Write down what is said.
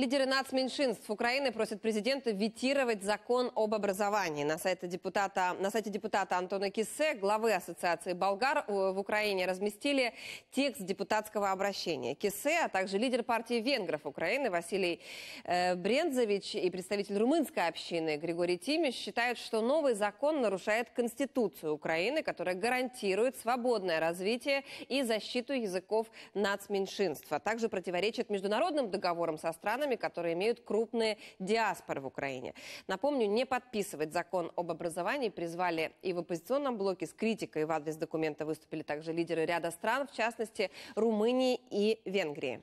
Лидеры нацменьшинств Украины просят президента ветировать закон об образовании. На сайте депутата, на сайте депутата Антона Кисе, главы Ассоциации болгар э, в Украине, разместили текст депутатского обращения. Кисе, а также лидер партии венгров Украины Василий э, Брендзович и представитель румынской общины Григорий Тимиш считают, что новый закон нарушает Конституцию Украины, которая гарантирует свободное развитие и защиту языков нацменьшинств, а также противоречит международным договорам со странами, странами, которые имеют крупные диаспоры в Украине. Напомню, не подписывать закон об образовании призвали и в оппозиционном блоке с критикой в адрес документа выступили также лидеры ряда стран, в частности Румынии и Венгрии.